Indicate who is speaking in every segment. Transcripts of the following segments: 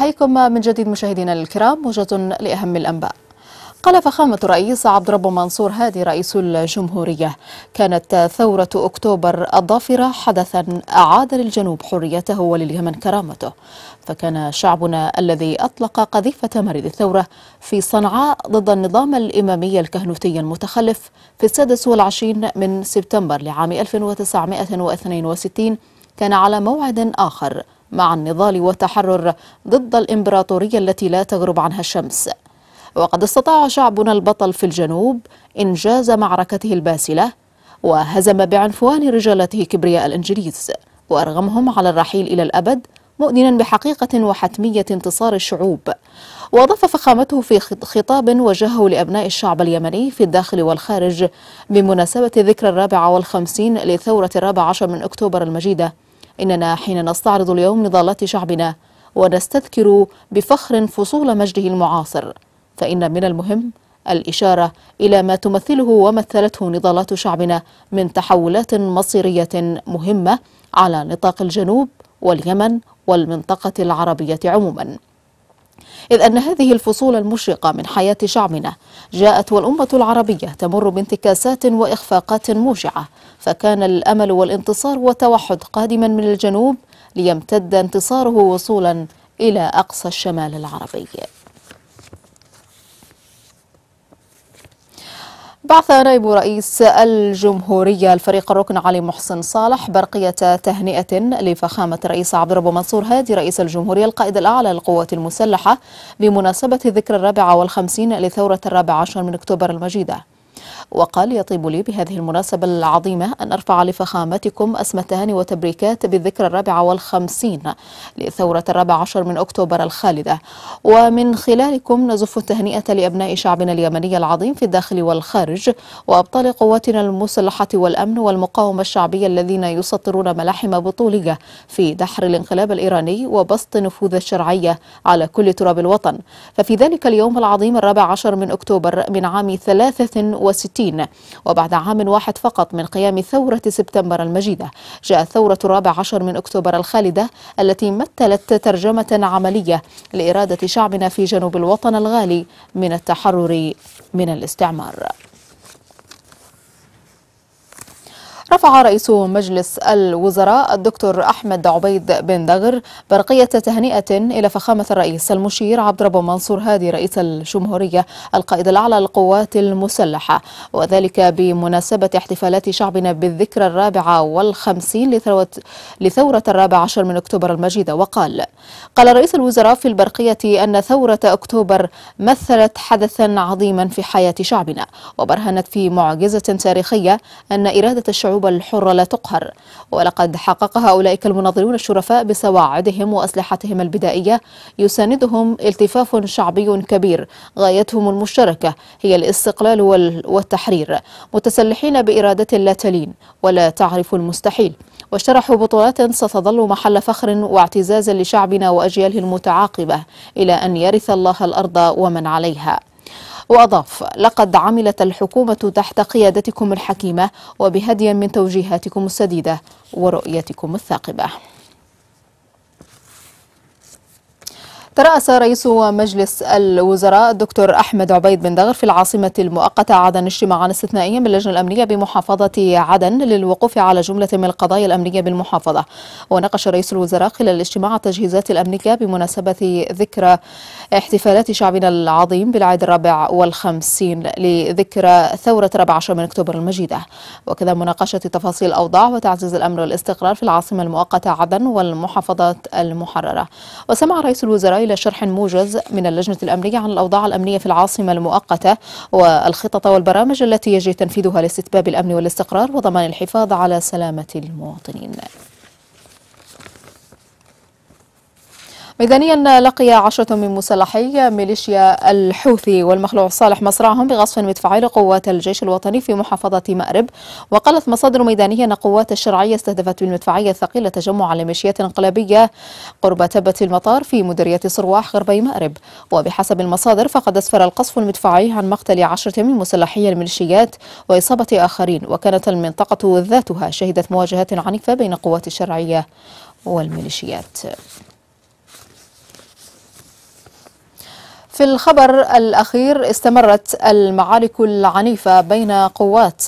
Speaker 1: احييكم من جديد مشاهدينا الكرام وجهة لأهم الأنباء قال فخامة الرئيس عبد رب منصور هادي رئيس الجمهورية كانت ثورة أكتوبر الضافرة حدثا أعاد للجنوب حريته ولليمن كرامته فكان شعبنا الذي أطلق قذيفة مريض الثورة في صنعاء ضد النظام الإمامي الكهنوتي المتخلف في السادس والعشرين من سبتمبر لعام 1962 كان على موعد آخر مع النضال والتحرر ضد الإمبراطورية التي لا تغرب عنها الشمس وقد استطاع شعبنا البطل في الجنوب إنجاز معركته الباسلة وهزم بعنفوان رجالته كبرياء الإنجليز وأرغمهم على الرحيل إلى الأبد مؤمنا بحقيقة وحتمية انتصار الشعوب وأضاف فخامته في خطاب وجهه لأبناء الشعب اليمني في الداخل والخارج بمناسبة ذكرى الرابعة والخمسين لثورة الرابع عشر من أكتوبر المجيدة إننا حين نستعرض اليوم نضالات شعبنا ونستذكر بفخر فصول مجده المعاصر فإن من المهم الإشارة إلى ما تمثله ومثلته نضالات شعبنا من تحولات مصيرية مهمة على نطاق الجنوب واليمن والمنطقة العربية عموماً إذ أن هذه الفصول المشرقة من حياة شعبنا جاءت والأمة العربية تمر بانتكاسات وإخفاقات موجعة فكان الأمل والانتصار والتوحد قادما من الجنوب ليمتد انتصاره وصولا إلى أقصى الشمال العربي بعث نائب رئيس الجمهورية الفريق الركن علي محسن صالح برقية تهنئة لفخامة الرئيس عبد الرب منصور هادي رئيس الجمهورية القائد الأعلى للقوات المسلحة بمناسبة ذكرى الرابعة والخمسين لثورة الرابع عشر من أكتوبر المجيدة وقال يطيب لي بهذه المناسبة العظيمة أن أرفع لفخامتكم أسمى التهاني وتبريكات بالذكرى الرابعة والخمسين لثورة الرابع عشر من أكتوبر الخالدة ومن خلالكم نزف التهنئة لأبناء شعبنا اليمني العظيم في الداخل والخارج وأبطال قواتنا المسلحة والأمن والمقاومة الشعبية الذين يسطرون ملاحم بطولية في دحر الانقلاب الإيراني وبسط نفوذ الشرعية على كل تراب الوطن ففي ذلك اليوم العظيم الرابع عشر من أكتوبر من عام 63 1960 وبعد عام واحد فقط من قيام ثورة سبتمبر المجيدة جاءت ثورة الرابع عشر من أكتوبر الخالدة التي مثلت ترجمة عملية لإرادة شعبنا في جنوب الوطن الغالي من التحرر من الاستعمار رفع رئيس مجلس الوزراء الدكتور أحمد عبيد بن دغر برقية تهنئة إلى فخامة الرئيس المشير عبد رب منصور هادي رئيس الجمهورية القائد الأعلى للقوات المسلحة وذلك بمناسبة احتفالات شعبنا بالذكرى الرابعة والخمسين لثورة الرابع عشر من أكتوبر المجيدة وقال قال رئيس الوزراء في البرقية أن ثورة أكتوبر مثلت حدثا عظيما في حياة شعبنا وبرهنت في معجزة تاريخية أن إرادة الشعوب الشعوب الحرة لا تقهر ولقد حققها أولئك المناظرون الشرفاء بسواعدهم وأسلحتهم البدائية يساندهم التفاف شعبي كبير غايتهم المشتركة هي الاستقلال والتحرير متسلحين بإرادة لا تلين ولا تعرف المستحيل واشترحوا بطولات ستظل محل فخر واعتزاز لشعبنا وأجياله المتعاقبة إلى أن يرث الله الأرض ومن عليها وأضاف لقد عملت الحكومة تحت قيادتكم الحكيمة وبهدي من توجيهاتكم السديدة ورؤيتكم الثاقبة ترأس رئيس مجلس الوزراء الدكتور أحمد عبيد بن دغر في العاصمة المؤقتة عدن اجتماعا استثنائيا باللجنة الأمنية بمحافظة عدن للوقوف على جملة من القضايا الأمنية بالمحافظة وناقش رئيس الوزراء خلال الاجتماع التجهيزات الأمنية بمناسبة ذكرى احتفالات شعبنا العظيم بالعيد الرابع والخمسين لذكرى ثورة 14 من أكتوبر المجيدة وكذا مناقشة تفاصيل الأوضاع وتعزيز الأمن والاستقرار في العاصمة المؤقتة عدن والمحافظات المحررة وسمع رئيس الوزراء إلى شرح موجز من اللجنة الأمنية عن الأوضاع الأمنية في العاصمة المؤقتة والخطط والبرامج التي يجري تنفيذها لاستتباب الأمن والاستقرار وضمان الحفاظ على سلامة المواطنين ميدانيا لقي عشرة من مسلحي ميليشيا الحوثي والمخلوع صالح مصرعهم بغصف مدفعي لقوات الجيش الوطني في محافظة مأرب وقالت مصادر ميدانية أن قوات الشرعية استهدفت بالمدفعية الثقيلة تجمع لميليشيات انقلابية قرب تبة المطار في مديرية صرواح غربي مأرب وبحسب المصادر فقد أسفر القصف المدفعي عن مقتل عشرة من مسلحي الميليشيات وإصابة آخرين وكانت المنطقة ذاتها شهدت مواجهات عنيفة بين قوات الشرعية والميليشيات في الخبر الأخير استمرت المعارك العنيفة بين قوات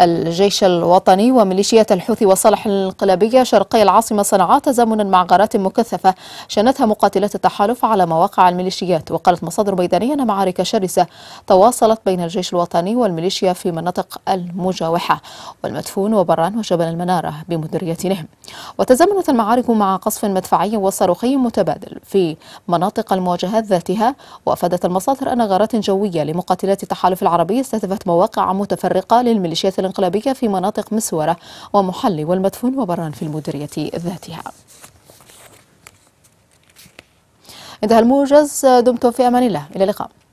Speaker 1: الجيش الوطني وميليشيات الحوثي وصالح الانقلابية شرقي العاصمة صنعاء تزامنا مع غارات مكثفة شنتها مقاتلات التحالف على مواقع الميليشيات وقالت مصادر ميدانية أن معارك شرسة تواصلت بين الجيش الوطني والميليشيا في مناطق المجاوحة والمدفون وبران وجبل المنارة بمديريتهم وتزامنت المعارك مع قصف مدفعي وصاروخي متبادل في مناطق المواجهات ذاتها وأفادت المصادر أن غارات جوية لمقاتلات التحالف العربي استهدفت مواقع متفرقة للميليشيات الانقلابية في مناطق مسورة ومحل والمدفون وبران في المديرية ذاتها انتهى الموجز دمتم في أمان الله إلى اللقاء